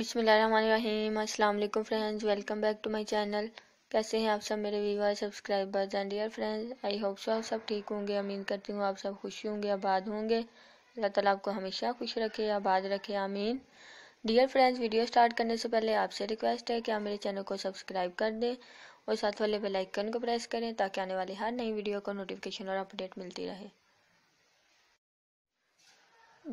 बिसमीम अल्लाम friends welcome back to my channel कैसे हैं आप सब मेरे viewer subscribers and dear friends I hope so आप सब ठीक होंगे अमीन करती हूँ आप सब खुशी होंगे आबाद होंगे अल्लाह ताला आपको हमेशा खुश रखे आबाद रखे अमीन डियर फ्रेंड्स वीडियो स्टार्ट करने से पहले आपसे रिक्वेस्ट है कि आप मेरे चैनल को सब्सक्राइब कर दें और साथ वाले बेलाइकन को प्रेस करें ताकि आने वाली हर नई वीडियो को नोटिफिकेशन और अपडेट मिलती रहे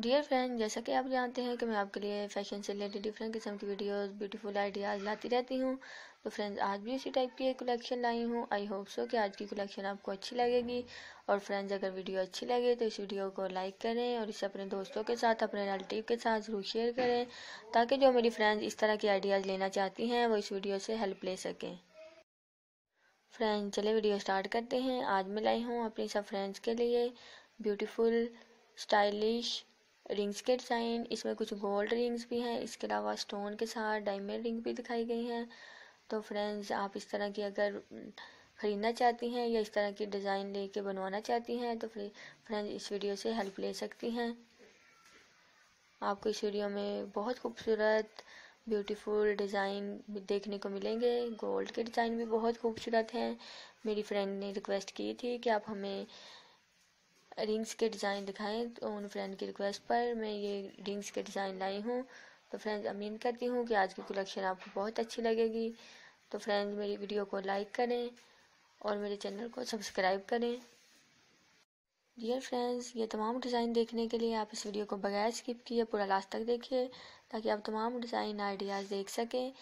डियर फ्रेंड जैसा कि आप जानते हैं कि मैं आपके लिए फैशन से रिलेटेड डिफरेंट किस्म की वीडियोस ब्यूटीफुल आइडियाज़ लाती रहती हूँ तो फ्रेंड्स आज भी इसी टाइप की एक कलेक्शन लाई हूँ आई होप सो कि आज की कलेक्शन आपको अच्छी लगेगी और फ्रेंड्स अगर वीडियो अच्छी लगे तो इस वीडियो को लाइक करें और इसे अपने दोस्तों के साथ अपने रिलेटिव के साथ ज़रूर शेयर करें ताकि जो मेरी फ्रेंड्स इस तरह की आइडियाज़ लेना चाहती हैं वो इस वीडियो से हेल्प ले सकें फ्रेंड्स चले वीडियो स्टार्ट करते हैं आज मैं लाई हूँ अपनी सब फ्रेंड्स के लिए ब्यूटीफुल स्टाइलिश रिंग्स के डिज़ाइन इसमें कुछ गोल्ड रिंग्स भी हैं इसके अलावा स्टोन के साथ डायमंड रिंग भी दिखाई गई हैं तो फ्रेंड्स आप इस तरह की अगर ख़रीदना चाहती हैं या इस तरह की डिज़ाइन लेके बनवाना चाहती हैं तो फिर फ्रेंड्स इस वीडियो से हेल्प ले सकती हैं आपको इस वीडियो में बहुत खूबसूरत ब्यूटीफुल डिज़ाइन देखने को मिलेंगे गोल्ड के डिज़ाइन भी बहुत खूबसूरत हैं मेरी फ्रेंड ने रिक्वेस्ट की थी कि आप हमें रिंग्स के डिज़ाइन दिखाएं तो उन फ्रेंड की रिक्वेस्ट पर मैं ये रिंग्स के डिज़ाइन लाई हूँ तो फ्रेंड्स अमीन करती हूँ कि आज की कलेक्शन आपको बहुत अच्छी लगेगी तो फ्रेंड्स मेरी वीडियो को लाइक करें और मेरे चैनल को सब्सक्राइब करें डियर फ्रेंड्स ये तमाम डिज़ाइन देखने के लिए आप इस वीडियो को बगैर स्किप किए पूरा लास्ट तक देखिए ताकि आप तमाम डिज़ाइन आइडियाज़ देख सकें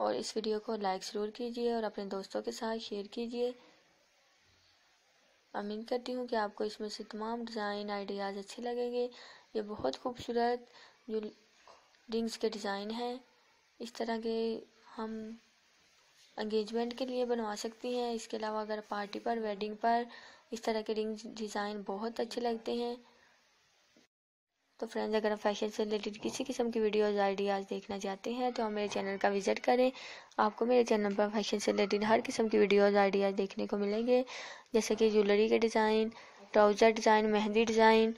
और इस वीडियो को लाइक ज़रूर कीजिए और अपने दोस्तों के साथ शेयर कीजिए अमीन करती हूँ कि आपको इसमें से तमाम डिज़ाइन आइडियाज़ अच्छे लगेंगे ये बहुत खूबसूरत जो रिंग्स के डिज़ाइन हैं इस तरह के हम एंगेजमेंट के लिए बनवा सकती हैं इसके अलावा अगर पार्टी पर वेडिंग पर इस तरह के रिंग डिज़ाइन बहुत अच्छे लगते हैं तो फ्रेंड्स अगर आप फैशन से रिलेटेड किसी किस्म की वीडियोज आइडियाज़ देखना चाहते हैं तो आप मेरे चैनल का विजिट करें आपको मेरे चैनल पर फैशन से रिलेटेड हर किस्म की वीडियोज आइडियाज़ देखने को मिलेंगे जैसे कि ज्वेलरी के design trouser design mehndi design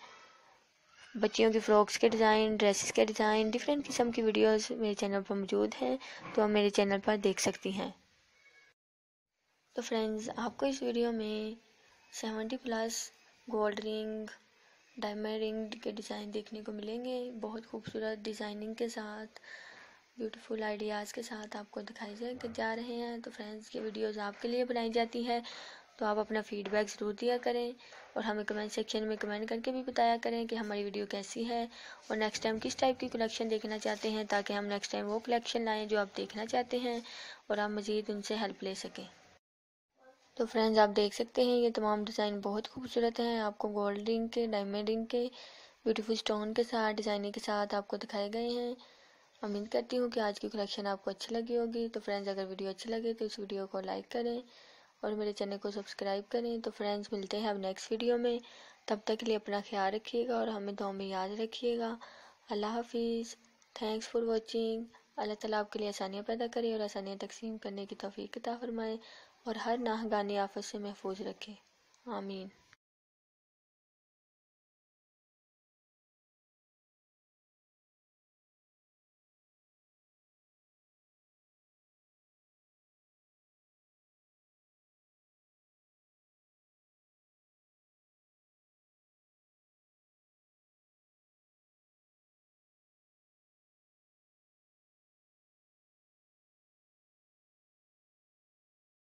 बच्चियों की फ्रॉक्स के डिज़ाइन ड्रेसेस के डिज़ाइन डिफरेंट किस्म की वीडियोस मेरे चैनल पर मौजूद हैं तो आप मेरे चैनल पर देख सकती हैं तो फ्रेंड्स आपको इस वीडियो में seventy plus gold ring diamond ring के डिज़ाइन देखने को मिलेंगे बहुत खूबसूरत डिज़ाइनिंग के साथ ब्यूटीफुल आइडियाज़ के साथ आपको दिखाई जा रहे हैं तो फ्रेंड्स ये वीडियोज़ आपके लिए बनाई जाती है तो आप अपना फीडबैक ज़रूर दिया करें और हमें कमेंट सेक्शन में कमेंट करके भी बताया करें कि हमारी वीडियो कैसी है और नेक्स्ट टाइम किस टाइप की कलेक्शन देखना चाहते हैं ताकि हम नेक्स्ट टाइम वो कलेक्शन लाएं जो आप देखना चाहते हैं और आप मज़ीद उनसे हेल्प ले सकें तो फ्रेंड्स आप देख सकते हैं ये तमाम डिज़ाइन बहुत खूबसूरत हैं आपको गोल्ड रिंग के डायमंड रिंग के ब्यूटीफुल स्टोन के साथ डिज़ाइनिंग के साथ आपको दिखाए गए हैं उम्मीद करती हूँ कि आज की कलेक्शन आपको अच्छी लगी होगी तो फ्रेंड्स अगर वीडियो अच्छी लगे तो इस वीडियो को लाइक करें और मेरे चैनल को सब्सक्राइब करें तो फ्रेंड्स मिलते हैं अब नेक्स्ट वीडियो में तब तक के लिए अपना ख्याल रखिएगा और हमें दो में याद रखिएगा अल्लाह हाफिज़ थैंक्स फॉर वॉचिंग अल्लाह ताला आपके लिए आसानियाँ पैदा करे और आसानियाँ तकसीम करने की तोफ़ी किताब फरमाए और हर नाहगानी आफत से महफूज रखे आमीन